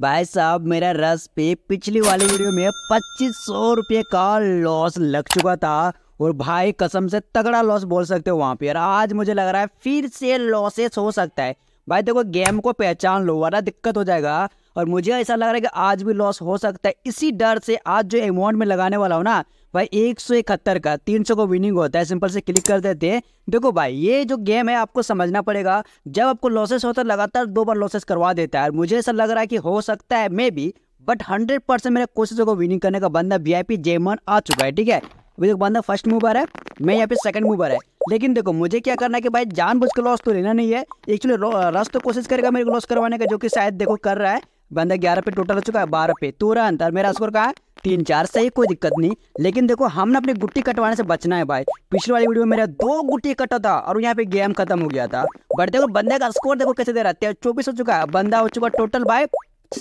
भाई साहब मेरा रस पे पिछली वाली वीडियो में पच्चीस सौ रुपये का लॉस लग चुका था और भाई कसम से तगड़ा लॉस बोल सकते हो वहाँ पे और आज मुझे लग रहा है फिर से लॉसेस हो सकता है भाई देखो गेम को पहचान लो वरना दिक्कत हो जाएगा और मुझे ऐसा लग रहा है कि आज भी लॉस हो सकता है इसी डर से आज जो अमाउंट में लगाने वाला हूँ ना भाई एक सौ इकहत्तर का तीन सौ को विनिंग होता है सिंपल से क्लिक कर देते हैं देखो भाई ये जो गेम है आपको समझना पड़ेगा जब आपको लॉसेस होता है लगातार दो बार लॉसेस करवा देता है और मुझे ऐसा लग रहा है कि हो सकता है maybe but hundred percent मेरे कोशिशों को विनिंग करने का बंदा वी आई पी जेमन आ चुका है ठीक है अभी देखो बंदा फर्स्ट मूवर है मैं यहाँ पे सेकंड मूवर है लेकिन देखो मुझे क्या करना है कि भाई जान बुझ लॉस तो लेना नहीं है एक्चुअली रस तो कोशिश करेगा मेरे को लॉस करवाने का जो कि शायद देखो कर रहा है बंदा ग्यारह पे टोटल हो चुका है बारह पे तुरंत और मेरा स्कोर कहा है तीन चार सही कोई दिक्कत नहीं लेकिन देखो हमने अपनी गुट्टी कटवाने से बचना है भाई पिछले वाली वीडियो में मेरा दो गुट्टी कटा था और यहाँ पे गेम खत्म हो गया था बट देखो बंदे का स्कोर देखो कैसे दे रहा है चौबीस हो चुका है बंदा हो चुका टोटल भाई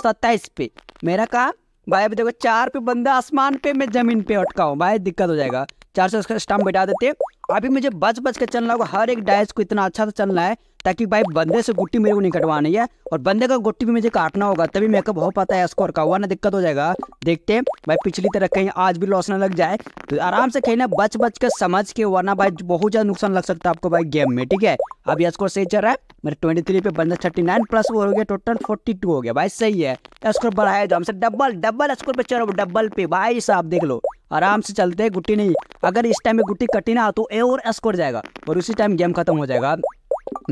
सत्ताईस पे मेरा कहा भाई अभी देखो चार पे बंदा आसमान पे मैं जमीन पे अटका हूँ भाई दिक्कत हो जाएगा चार सौ स्टाम्प बैठा देते अभी मुझे बच बच के चलना होगा हर एक डाइस को इतना अच्छा से चलना है ताकि भाई बंदे से गुट्टी मेरे को नहीं कटवानी है और बंदे का गुट्टी भी मुझे काटना होगा तभी मेकअप हो पाता है स्कोर का ना दिक्कत हो जाएगा देखते हैं भाई पिछली तरह कहीं आज भी लॉस ना लग जाए तो आराम से खेलना बच बच के समझ के वरना भाई बहुत ज़्यादा नुकसान लग सकता है आपको भाई गेम में ठीक है अब यह स्कोर सही चल रहा है मेरे ट्वेंटी थ्री पे बंदा थर्टी नाइन प्लस वो हो गया टोटल फोर्टी टू हो गया भाई सही है स्कोर बढ़ाया जाओ हमसे डबल डबल स्कोर पे चलो डबल पे भाई साहब देख लो आराम से चलते हैं गुट्टी नहीं अगर इस टाइम में गुट्टी कटी ना तो ए और स्कोर जाएगा और उसी टाइम गेम खत्म हो जाएगा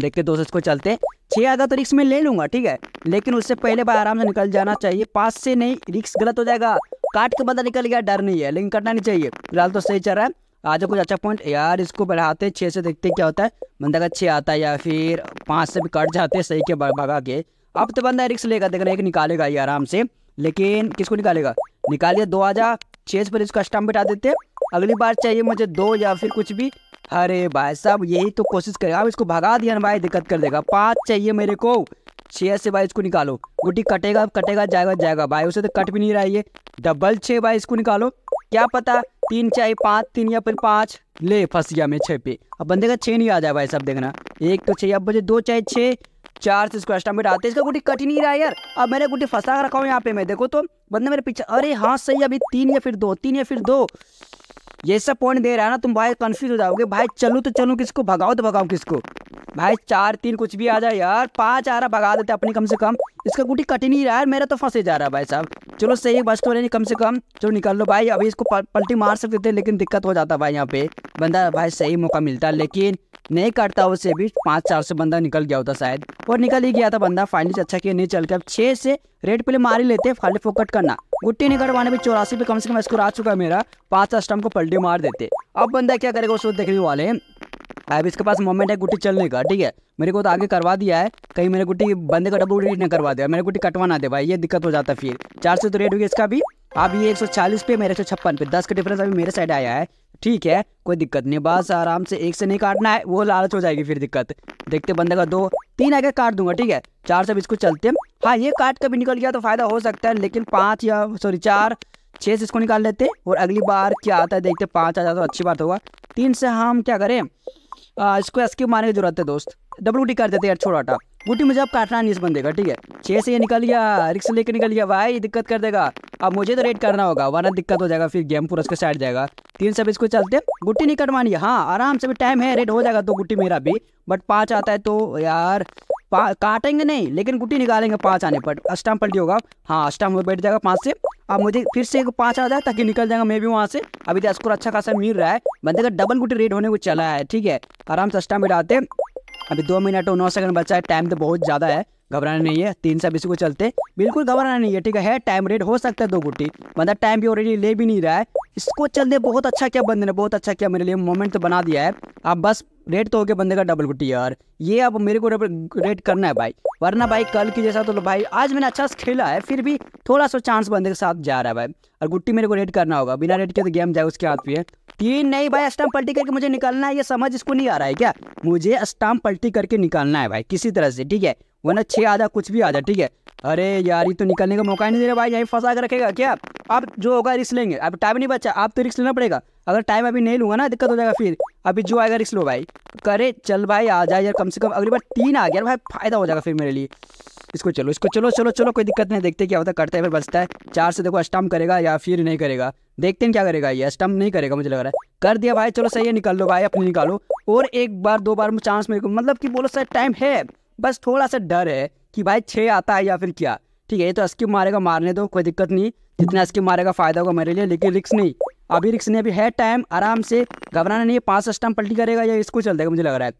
देखते दोस्त इसको चलते छह आधा तो रिक्स में ले लूंगा ठीक है लेकिन उससे पहले भाई आराम से निकल जाना चाहिए पास से नहीं रिक्स गलत हो जाएगा काट के बंदा निकल गया डर नहीं है लेकिन कटना नहीं चाहिए फिलहाल तो सही चल रहा है आज कुछ अच्छा पॉइंट यार इसको बढ़ाते छह से देखते क्या होता है बंदा का छह आता है या फिर पांच से भी कट जाते सही के भगा के अब तो बंदा रिक्स लेगा देख रहे एक निकालेगा ये आराम से लेकिन किसको निकालेगा निकालिए दो आजा छह से पर इसको स्टम्प बिठा देते अगली बार चाहिए मुझे दो या फिर कुछ भी अरे भाई साहब यही तो कोशिश करेगा अब इसको भगा दिया ना भाई दिक्कत कर देगा पाँच चाहिए मेरे को छः से भाई इसको निकालो गुटी कटेगा कटेगा जाएगा जाएगा भाई उसे तो कट भी नहीं रहा ये डबल छः भाई इसको निकालो क्या पता तीन चाहिए पाँच तीन या फिर पाँच ले फंस गया मैं छः पे अब बंदे का छः नहीं आ जाए भाई साहब देखना एक तो छः अब मुझे दो चाहे छः चार से इसको एस्टामेट आते इसका गुटी कट ही नहीं रहा यार अब मैंने गुटी फंसा रखा हूँ यहाँ पे मैं देखो तो बंदे मेरे पीछे अरे हाँ सही अभी तीन या फिर दो तीन या फिर दो ये सब पॉइंट दे रहा है ना तुम भाई कन्फ्यूज हो जाओगे भाई चलो तो चलो किसको भगाओ तो भगाओ किसको भाई चार तीन कुछ भी आ जाए यार पाँच आ रहा भगा देते अपनी कम से कम इसका गुटी कट ही नहीं रहा है मेरा तो फंसे जा रहा है भाई साहब चलो सही बस तो नहीं कम से कम चलो निकाल लो भाई अभी इसको पलटी मार सकते थे लेकिन दिक्कत हो जाता भाई यहाँ पे बंदा भाई सही मौका मिलता लेकिन नहीं काटता उससे भी पाँच चार से बंदा निकल गया होता शायद और निकल ही गया था बंदा फाइनली अच्छा किया नहीं चल अब छे से रेड पिले मार ही लेते फाइनली फोकट करना गुट्टी नहीं कटवाने में चौरासी पे कम से कम स्कोर आ चुका है मेरा पाँच स्टम्प को पलटी मार देते अब बंदा क्या करेगा उसको देखने वाले हैं अब इसके पास मोमेंट है गुट्टी चलने का ठीक है मेरे को तो आगे करवा दिया है कहीं मेरे गुट्टी बंदे का डबल रेट ना करवा दिया मेरे गुट्टी कटवा दे भाई ये दिक्कत हो जाता फिर चार सौ तो रेट हुई इसका भी अब ये चालीस पे मेरे छप्पन पे दस का डिफरेंस अभी मेरे साइड आया है ठीक है कोई दिक्कत नहीं बस आराम से एक से नहीं काटना है वो लालच हो जाएगी फिर दिक्कत देखते बंदे का दो तीन आगे काट दूंगा ठीक है चार से इसको चलते हैं हाँ ये काट कभी निकल गया तो फायदा हो सकता है लेकिन पाँच या सॉरी चार छः से इसको निकाल लेते और अगली बार क्या आता है देखते पाँच आ जाता तो अच्छी बात होगा तीन से हम क्या करें इसको एस मारने की जरूरत है दोस्त डब्लू कर देते यार छोड़ा आटा गुटी मुझे अब काटना नहीं इस बंदे का ठीक है छह से ये निकल गया रिक्स लेके निकल गया भाई दिक्कत कर देगा अब मुझे तो रेड करना होगा वरना दिक्कत हो जाएगा फिर गेम पूरा उसके साइड जाएगा तीन सब इसको चलते गुट्टी नहीं कटवानी हाँ आराम से भी टाइम है रेड हो जाएगा तो गुट्टी मेरा भी बट पाँच आता है तो यार काटेंगे नहीं लेकिन गुट्टी निकालेंगे पाँच आने पर अष्टाम पलटी होगा हाँ अष्टाम में बैठ जाएगा पाँच से अब मुझे फिर से एक पाँच आ जाए ताकि निकल जाएगा मैं भी वहाँ से अभी तो स्कोर अच्छा खासा मिल रहा है बंदे का डबल गुटी रेड होने को चला है ठीक है आराम से अष्टाम बैठाते अभी दो मिनट और नौ सेकंड बचा है टाइम तो बहुत ज़्यादा है घबराना नहीं है तीन सौ बीस को चलते बिल्कुल घबराना नहीं है ठीक है टाइम रेट हो सकता है दो गुटी मतलब टाइम भी ऑलरेडी ले भी नहीं रहा है इसको चलने बहुत अच्छा क्या बंदे ने बहुत अच्छा क्या मेरे लिए मोमेंट तो बना दिया है अब बस रेट तो हो गया बंदे का डबल गुटी यार ये अब मेरे को डबल रेट करना है भाई वरना भाई कल की जैसा तो भाई आज मैंने अच्छा से खेला है फिर भी थोड़ा सा चांस बंदे के साथ जा रहा है भाई और गुट्टी मेरे को रेट करना होगा बिना रेट के तो गेम जाए उसके हाथ भी है कि नहीं भाई स्टाम्प पलटी करके मुझे निकालना है ये समझ इसको नहीं आ रहा है क्या मुझे स्टाम्प पलटी करके निकालना है भाई किसी तरह से ठीक है वरना छह आधा कुछ भी आधा ठीक है अरे यार ये तो निकलने का मौका ही नहीं दे रहा भाई यहीं फंसा कर रखेगा क्या आप जो होगा रिस्क लेंगे अब टाइम नहीं बचा आप तो रिस्क लेना पड़ेगा अगर टाइम अभी नहीं लूँगा ना दिक्कत हो जाएगा फिर अभी जो आएगा रिस्क लो भाई करे चल भाई आ जाए यार कम से कम अगली बार तीन आ गया भाई फायदा हो जाएगा फिर मेरे लिए इसको चलो इसको चलो चलो चलो कोई दिक्कत नहीं देखते क्या होता करता है फिर बचता है चार से देखो स्टम्प करेगा या फिर नहीं करेगा देखते हैं क्या करेगा ये स्टम्प नहीं करेगा मुझे लग रहा है कर दिया भाई चलो सही है निकाल लो भाई अपने निकालो और एक बार दो बार चांस मेरे को मतलब कि बोलो सर टाइम है बस थोड़ा सा डर है कि भाई छः आता है या फिर क्या ठीक है ये तो स्किप मारेगा मारने दो कोई दिक्कत नहीं जितना स्किप मारेगा फ़ायदा होगा मेरे लिए लेकिन रिक्स नहीं अभी रिक्स नहीं अभी है टाइम आराम से घबराना नहीं है पाँच स्टम्प पलटी करेगा या इसको चल देगा मुझे लग रहा है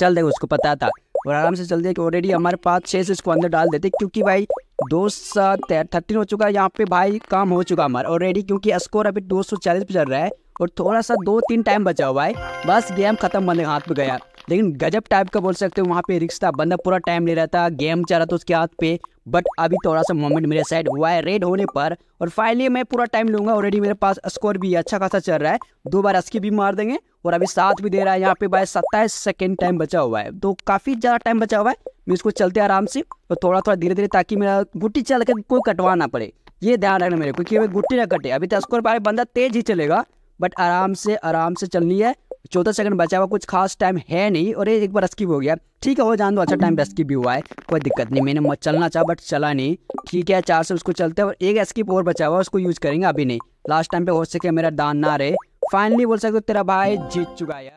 चल देगा उसको पता था और आराम से चल दिया कि ऑलरेडी हमारे पास छः से इसको अंदर डाल देते क्योंकि भाई दो सौ थर्टीन हो चुका है यहाँ पे भाई काम हो चुका हमारा ऑलरेडी क्योंकि स्कोर अभी दो सौ चालीस पे चल रहा है और थोड़ा सा दो तीन टाइम बचा हुआ है बस गेम खत्म बने हाथ में गया लेकिन गजब टाइप का बोल सकते हो वहाँ पे रिक्स था बंदा पूरा टाइम ले रहा था गेम चल रहा था उसके हाथ पे बट अभी थोड़ा सा मोमेंट मेरे साइड हुआ है रेड होने पर और फाइनली मैं पूरा टाइम लूंगा ऑलरेडी मेरे पास स्कोर भी अच्छा खासा चल रहा है दो बार अस्की भी मार देंगे और अभी साथ भी दे रहा है यहाँ पे बाय सत्ताईस सेकेंड टाइम बचा हुआ है तो काफ़ी ज़्यादा टाइम बचा हुआ है मैं इसको चलते आराम से और थोड़ा थोड़ा धीरे धीरे ताकि मेरा गुट्टी चल कर कोई कटवा ना पड़े ये ध्यान रखना मेरे को कि गुट्टी ना कटे अभी तो स्कोर पर बंदा तेज ही चलेगा बट आराम से आराम से चलनी है चौदह सेकंड बचा हुआ कुछ खास टाइम है नहीं और ये एक बार स्किप हो गया ठीक है वो जान दो अच्छा टाइम रस्की भी हुआ है कोई दिक्कत नहीं मैंने मत चलना चाहा बट चला नहीं ठीक है चार से उसको चलते और एक स्किप और बचा हुआ उसको यूज करेंगे अभी नहीं लास्ट टाइम पे हो सके मेरा दान ना रहे फाइनली बोल सकते तेरा भाई जीत चुका यार